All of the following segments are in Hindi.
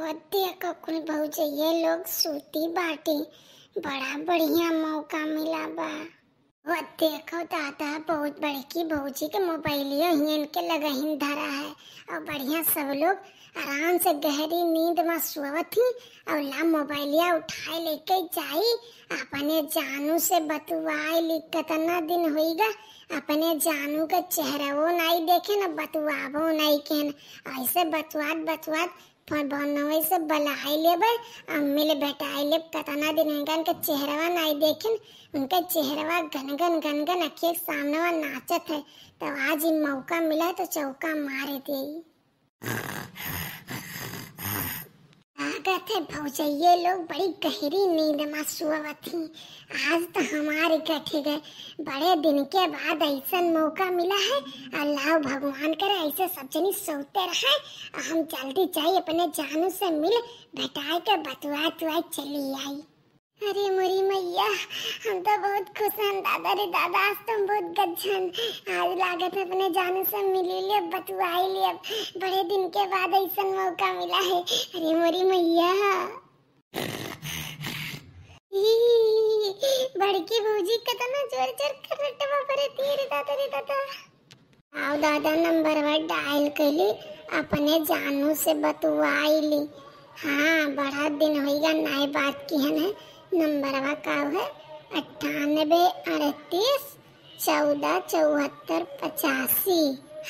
बहुते ककुल भौजे ये लोग सूती बाटी बड़ा बढ़िया मौका मिला बा वो देखो दादा बहुत बड़े की भौजी के मोबाइल ही इनके लगहिन धरा है और बढ़िया सब लोग आराम से गहरी नींद में सोवत ही और ला मोबाइलिया उठाए लेके जाई अपने जानू से बतुआए ली कतना दिन होईगा अपने जानू का चेहरा वो नहीं देखे ना बतुआ वो नहीं के ऐसे बतुआत बतुआत परबाना वैसे बला आइले बे मिले बेटा आइले पताना दिन इनका इनका चेहरावा नाई देखिन उनका चेहरावा गनगन गनगन अखिए सामने वा नाचत है तो आज ही मौका मिला तो चौका मारे दे स्वागत है भौजैये लोग बड़ी गहरी नींद में सुबह थी आज तो हमारे गठे गए बड़े दिन के बाद ऐसा मौका मिला है अल्लाह भगवान करे ऐसे सब जनी सोते रहे हम जल्दी जाए अपने जानू से मिल बैठा के बतवा तुआ चली आई अरे मुरी मैया हम तो बहुत खुश हैं दादा रे दादा आज तुम तो बहुत गज्जन आज लागत है अपने जानू से मिली ले बतुआई ले बड़े दिन के बाद ऐसा मौका मिला है अरे मुरी मैया बड़की तो ना जोर जोर कर रटवा परे तेरे दादा रे दादा आओ दादा नंबर वन डायल कैली अपने जानू से बतवाई ली हाँ बड़ा दिन होगा नए बात की है ना नंबरवा का है अट्ठानबे अड़तीस चौदह चौहत्तर पचासी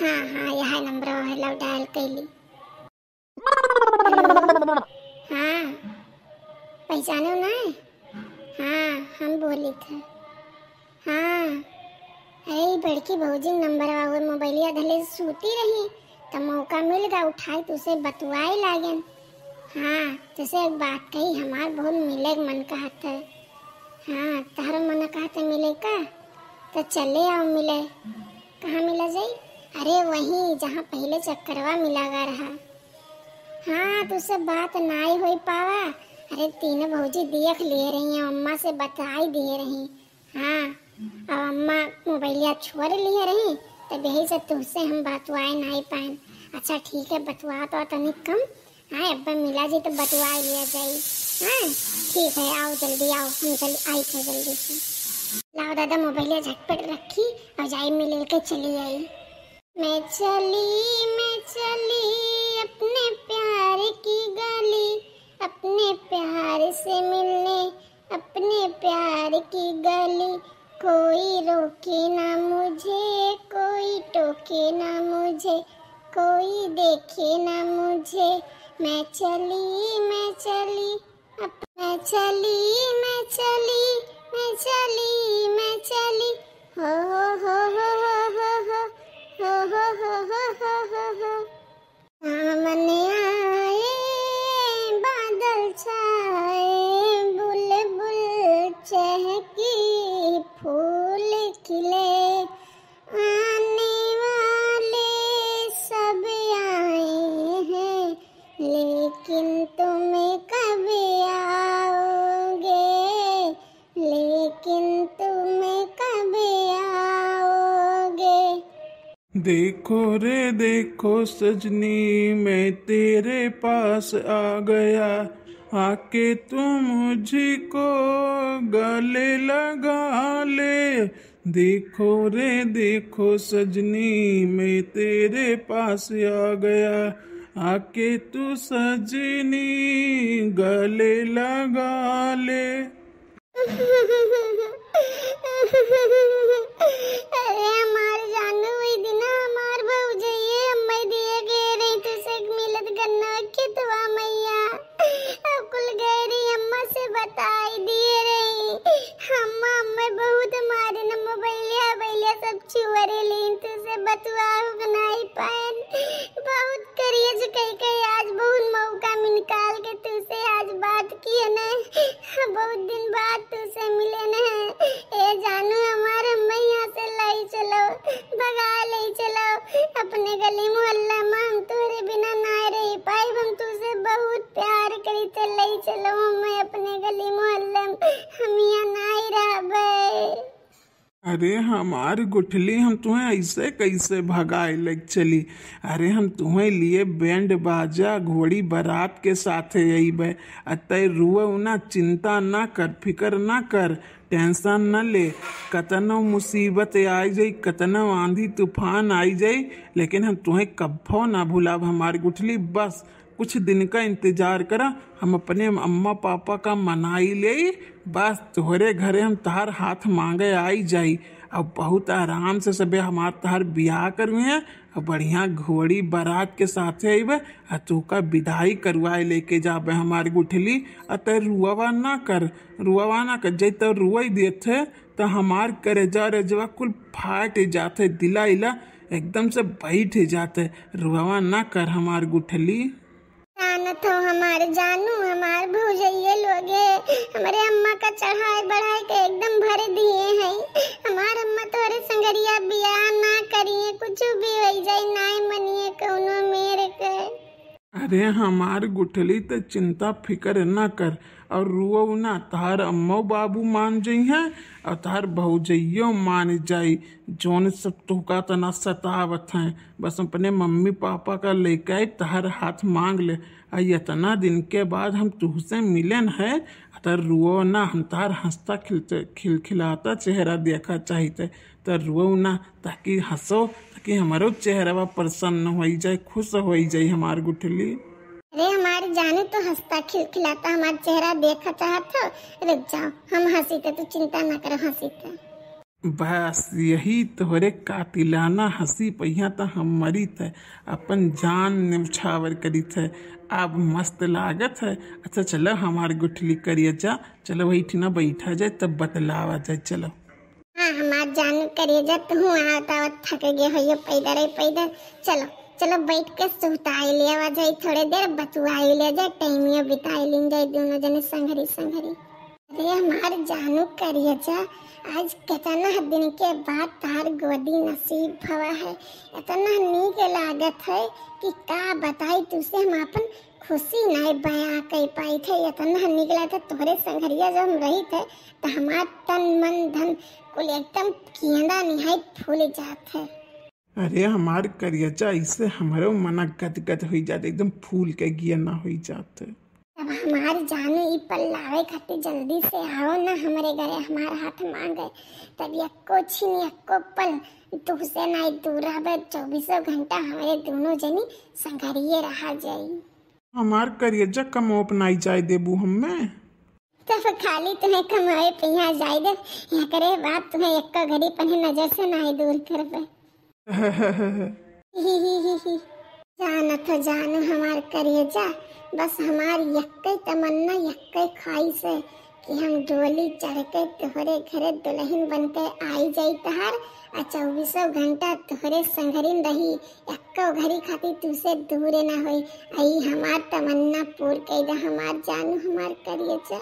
हाँ हाँ यह नंबर है लव डायल ली हाँ पहचाने ना है हाँ हम बोली थे हाँ अरे बड़की भौजी नंबर मोबाइल मोबाइलिया धले सूती रही तो मौका मिल गया उठाई तो उसे बतवाए लागन हाँ तुसे एक बात कही हमार बहुत मिले मन का हाथ है हाँ तारो मन का हाथ मिले का तो चले आओ मिले कहाँ मिला जाई अरे वही जहाँ पहले चक्करवा मिला गा रहा हाँ तुसे तो बात ना ही हो पावा अरे तीनों भौजी देख ले रही हैं अम्मा से बताई दे रही हाँ अब अम्मा मोबाइलिया छोड़ लिए रही तब तो यही से तुझसे हम बतवाए नहीं पाए अच्छा ठीक है बतवा तो तनिक कम हाँ अब्बा मिला जी तो बटवा लिया जाए हाँ ठीक है आओ जल्दी आओ हम चल आई थे जल्दी से लाओ दादा मोबाइल झटपट रखी और जाए में लेकर चली आई मैं चली मैं चली अपने प्यार की गली अपने प्यार से मिलने अपने प्यार की गली कोई रोके ना मुझे कोई टोके ना मुझे कोई देखे ना मुझे मैं चली मैं चली मैं चली मैं चली मैं चली मैं चली हो हो हो हो हो हो हो हो हो हो हो हो हो हो सामने आए बादल छाए बुलबुल चहकी फूल देखो रे देखो सजनी मैं तेरे पास आ गया आके तुम मुझको गले लगा ले देखो रे देखो सजनी मैं तेरे पास आ गया आके तू सजनी गले लगा ले अरे हमारे जानू हुई थी ना हमारे अरे हमार गुठली हम तुम्हें ऐसे कैसे भगाए लग चली अरे हम तुम्हें लिए बैंड बाजा घोड़ी बारात के साथ यही बे अतः रुए ना चिंता ना कर फिकर ना कर टेंशन न ले कतनो मुसीबत आई जाई कतनो आंधी तूफान आई जाई लेकिन हम तुम्हें कब्बो ना भुलाब हमारी गुठली बस कुछ दिन का इंतजार करा हम अपने अम्मा पापा का मनाई ले बस तोहरे घरे हम तहार हाथ मांगे आई जाई अब बहुत आराम से सब हमार तहार ब्याह करवे हैं और बढ़िया घोड़ी बारात के साथ है आ तू का विदाई करवाए लेके जाबे हमारे गुठली अत रुआवा ना कर रुआवा ना कर जै तो ही देते तो हमार करेजा रेजवा कुल फाट जाते दिला इला एकदम से बैठ जाते रुआवा ना कर हमार गुठली जानत हो हमार जानू हमार भौजैये लोगे हमारे अम्मा का चढ़ाई बढ़ाई के एकदम भरे दिए हैं हमारे अम्मा तोहरे संगरिया बिया ना करिए कुछ भी हो जाए ना मनिए कोनो मेरे के अरे हमारे गुठली तो चिंता फिकर ना कर और रुओ ना तहार अम्मो बाबू मान जइहे और तहार भौजइयो मान जाई जौन सब तुहका तना सतावत हैं बस अपने मम्मी पापा का लेकर तहार हाथ मांग ले आ इतना दिन के बाद हम तुहसे मिलन है तर रुओ ना हम तहार हंसता खिलते खिलखिलाता चेहरा देखा चाहते तर रुओ ना ताकि हंसो ताकि हमारो चेहरा प्रसन्न हो जाए खुश हो जाए हमार गुठली अरे हमारी जाने तो हंसता खिलखिलाता हमारा चेहरा देखा चाहता था अरे जाओ हम हंसी थे तो चिंता ना करो हंसी थे बस यही तोहरे कातिलाना हंसी पहिया तो हम मरी थे अपन जान निछावर करी थे अब मस्त लागत है अच्छा चलो हमारे गुठली करिए जा चलो वही ठीना बैठा जाए तब बतलावा जाए चलो हाँ हमारे जान करिए जा तू आता थक गए हो पैदल पैदल चलो चलो बैठ के सुताई लिया जाए थोड़े देर बतुआई लिया जाए टाइम टाइमियो बिताई लिन जाए दोनों जने संघरी संघरी अरे हमार जानू करिया जा आज कितना दिन के बाद तार गोदी नसीब भवा है इतना नीक लागत है कि का बताई तुसे हम अपन खुशी नहीं बया कह पाई थे इतना नीक था तोहरे संघरिया जब हम रही थे तो हमार तन मन धन कुल एकदम केंदा निहाई फूल जाते हैं अरे हमार करियचा ऐसे हमारे मना गद गद हो जाते एकदम फूल के गिया ना हो जाते अब हमार जाने ई पल लावे खाते जल्दी से आओ ना हमारे घरे हमार हाथ मांग गए तब ये कुछ नहीं एको पल तुहसे ना दूर रहबे 24 घंटा हमारे दोनों जनी संगरिए रहा जाई हमार करियजा कम अपनाई जाए देबू हम्मे तब खाली तुम्हें कमाए पिया जाए दे यहाँ करे बात तुम्हें यक्का घड़ी पने नजर से ना दूर करबे जाना तो जान हमार जा बस हमार यक्के तमन्ना यक्के खाई से कि हम डोली चढ़ के तोहरे घरे दुल्हन बन के आई जाई तहार आ चौबीसों घंटा तोहरे संघरिन रही एक्को घड़ी खाती तुसे दूर ना होई आई हमार तमन्ना पूर के दे हमार जानू हमार करिए जा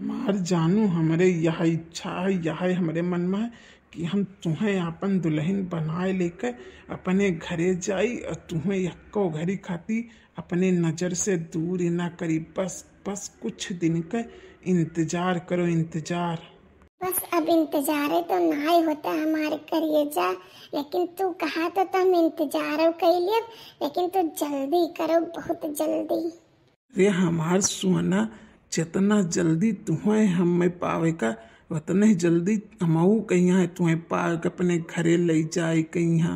हमार जानू हमरे यह इच्छा है यह हमरे मन में कि हम तुम्हें अपन दुल्हन बनाए लेकर अपने घरे जाई और तुम्हें यक्को घरी खाती अपने नज़र से दूर ना करी बस बस कुछ दिन का इंतजार करो इंतजार बस अब इंतजार है तो ना ही होता हमारे करिए जा लेकिन तू कहा तो तुम तो इंतजार हो कही लिए लेकिन तू तो जल्दी करो बहुत जल्दी रे हमार सोना जितना जल्दी तुम्हें हमें पावे का वतने जल्दी हमाऊ है तुम्हें पार्क अपने घरे ले जाए कहीं हो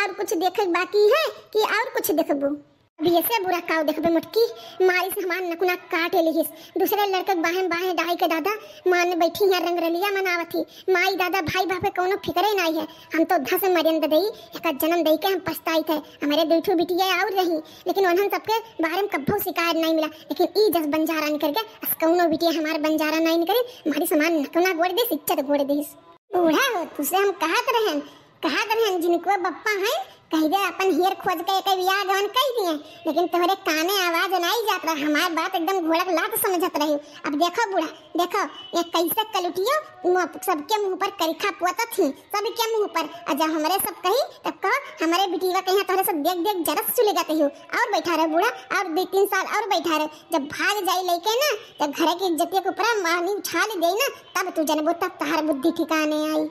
और कुछ देखे बाकी है कि और कुछ देखबो अभी ऐसे बुरा काव देखबे मारी से हमार नकुना काट लिहिस दूसरे लड़का बाहें बाहें डाई के दादा मान बैठी है रंग रलिया मनावती माई दादा भाई बापे कोनो फिकरे नहीं है हम तो धस मरियन दे दई एक जन्म दई के हम पछताई थे हमारे दूठू बिटिया और रही लेकिन उन्हन सबके बारे में कब्बो शिकायत नहीं मिला लेकिन ई जस बंजारा निकल करके अस कोनो बिटिया हमार बंजारा नहीं करे मारी समान नकुना गोड़ दे इज्जत गोड़ दे बूढ़ा हो तुसे हम कहत रहन कहत रहन जिनको बप्पा हैं कही दे अपन हीर खोज के के बियाह जवन कही दिए लेकिन तोहरे काने आवाज नहीं जात रहा हमार बात एकदम घोड़क लात समझत रही अब देखो बुढ़ा देखो ये कैसे कलुटियो सबके मुंह पर करिखा पोतत थी सबके मुंह पर अजा हमारे सब कही तो कह हमारे बिटिया कहीं तोहरे सब देख देख जरस सुलेगा तहियो और बैठा रहे बूढ़ा और दो तीन साल और बैठा रहे जब भाग जाई लेके ना तो घर की इज्जत के ऊपर मानी उछाल दे ना तब तू जनबो तब तहार बुद्धि ठिकाने आई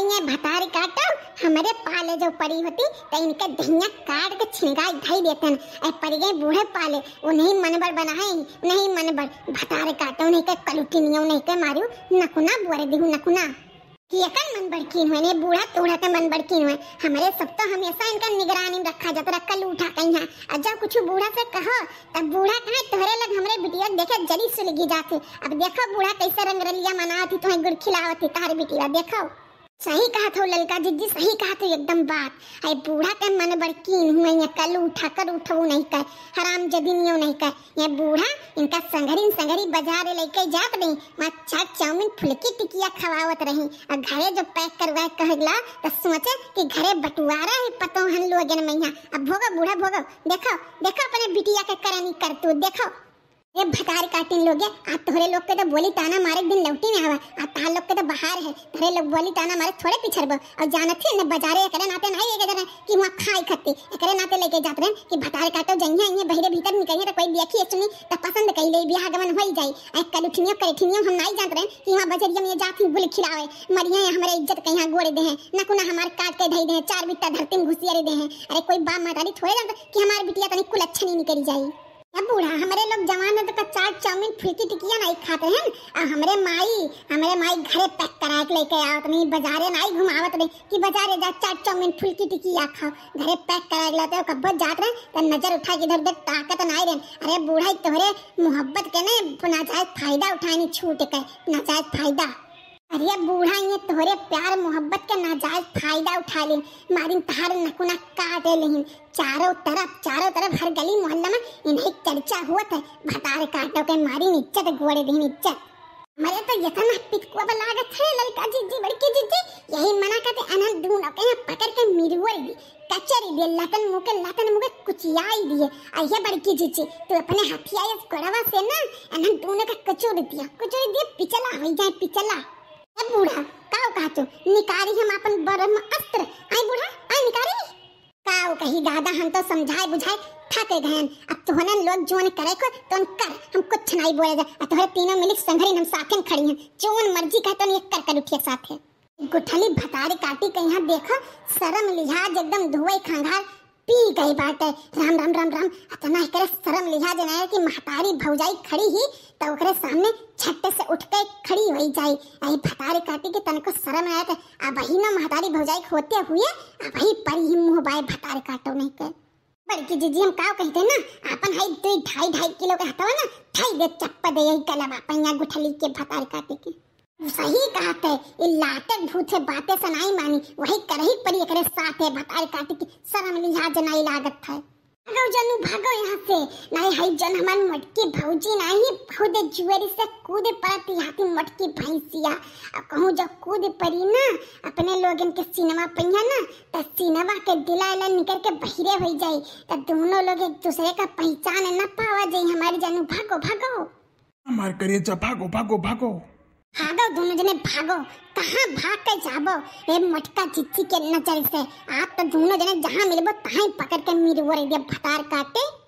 ये भतार काटो हमारे पाले जो परी होती तो इनके धैया काट के देते हैं ऐ ए परिगे बूढ़े पाले उन्हीं मनबर बनाए नहीं मन भर भतार काटो नहीं के कलुटी नियो नहीं के मारू नकुना बुरे दिहु नकुना एकन मनबर कीन हुए ने बूढ़ा तोड़ा के मनबर कीन हुए हमारे सब तो हमेशा इनका निगरानी में रखा जाता रखा लूठा कहीं है और जब कुछ बूढ़ा से कहो तब बूढ़ा कहे तोहरे लग हमारे बिटिया देखे जली सुलगी जाती अब देखो बूढ़ा कैसे रंग रंगरलिया मनाती तुम्हें गुड़ खिलावती तार बिटिया देखो सही कहा था ललका जीजी सही कहा था एकदम बात आई बूढ़ा के मन बड़कीन हुए या कल उठा कर उठो नहीं कर हराम जदीनियो नहीं कर ये बूढ़ा इनका संगरी संगरी बाजार लेके जात नहीं मां चाट चाउमीन फुलकी टिकिया खवावत रही और घरे जो पैक करवा कहला तो सोचे कि घरे बटुआरा है पतो हम लोगन मैया अब भोगो बूढ़ा भोगो देखो देखो अपने बिटिया के करनी करतू देखो ये भकार काटिन लोग आ तोरे लोग के तो बोली ताना मारे दिन लौटी में आवा आ ता लोग के तो बाहर है तोरे लोग बोली ताना मारे थोड़े पिछड़बो और जानत है ने बाजारे करे नाते नहीं ये करे कि वहां खाई खत्ती करे नाते लेके जात रहे कि भकार काटो जइया ये बहरे भीतर निकलिए तो कोई देखी सुनी तो पसंद कर ले बियाह गमन होई जाई आ कल उठनियो करे ठिनियो हम नहीं जानत रहे कि वहां बजरिया में जात ही गुल खिलावे मरिया हमरे इज्जत कहीं गोड़े दे हैं ना कोना हमार काट के धई दे चार बिट्टा धरती में घुसिया दे हैं अरे कोई बाप मातारी थोड़े जानत कि हमार बिटिया तनी तो कुल अच्छा नहीं निकल जाई या बूढ़ा हमारे लोग जवान है तो चाट चाउमीन फिरकी टिकिया नहीं खाते हैं और हमारे माई हमारे माई घरे पैक करा के लेके आओ तुम्हें बाजारे में आई घुमावत तुम्हें कि बाजारे जा चाट चाउमीन फुल्की टिकिया खाओ घरे पैक करा के लाते हो कब जात रहे तो नजर उठा के इधर उधर ताकत ना आई रहे अरे बूढ़ा तुम्हारे मोहब्बत के ना नाजायज फायदा उठाए नहीं छूट के नाजायज फायदा अरे बूढ़ा ये तोरे प्यार मोहब्बत का नाजायज फायदा उठा ले मारिन तहार नकुना काट लेहिन चारों तरफ चारों तरफ हर गली मोहल्ला में इन्हें चर्चा हुआ था भतार काटो के मारिन इज्जत गोड़े दिन इज्जत मरे तो यथन पितकुआ बल लागत थे ललका जी जी बड़की जी जी यही मना करते अनन दून के ना पकड़ के मिरवर दी कचर दिए लतन मुँह के लतन मुँह के कुछ याई दिए अये बड़की जी जी तू अपने हथियार कोड़वा से ना अनन दून का कचोर दिया कचोर दिए पिचला हो जाए पिचला ए बूढ़ा काओ कहतो निकारी हम अपन बरम अस्त्र आई बूढ़ा आई निकारी काओ कही दादा हम तो समझाए बुझाए थक गए अब तो होने लोग जोन करे को तो कर हम कुछ नहीं बोले जा तो तोहरे तीनों मिलिक संघरी हम साथे खड़ी हैं जोन मर्जी कहतो तो ये कर कर उठिए साथ है गुठली भतारी काटी के यहाँ देखा शर्म लिहाज एकदम धुआई खंगार पी गई बाटे राम राम राम राम अतना एकरे शर्म लिहा जनाए कि महतारी भौजाई खड़ी ही तो ओकरे सामने छट्टे से उठ के खड़ी होई जाई आई फटारी काटी के तनको शर्म आया आए अब वही ना महतारी भौजाई खोते हुए अब वही पर ही मुंह बाय फटारी काटो नहीं के बड़की जीजी हम काव कहते ना अपन हाई दुई ढाई ढाई किलो के हथवा ना ठाई दे चप्पा दे यही कलम अपन यहाँ गुठली के फटारी काटे के सही कहते है लाटक भूत बातें सनाई मानी वही करही पर एकरे साथ है बताए काटे की शर्म लिहा जनाई लागत है भागो जनू भागो यहाँ से नहीं हई जन हमार मटकी भौजी नहीं खुद जुएरी से कूद पड़ती यहाँ मटकी भैंसिया अब कहूँ जब कूद पड़ी ना अपने लोगन के सिनेमा पहिया ना तो सिनेमा के दिला इला निकल के बहिरे हो जाए तो दोनों लोग एक दूसरे का पहचान ना पावा जाए हमारी जानू भागो भागो हमार करिए भागो भागो भागो भागो दोनों जने भागो कहाँ भाग के जाबो ए मटका चिच्ची के नजर से आप तो दोनों जने जहाँ मिलबो तहाँ ही पकड़ के मिरवो रे भतार काटे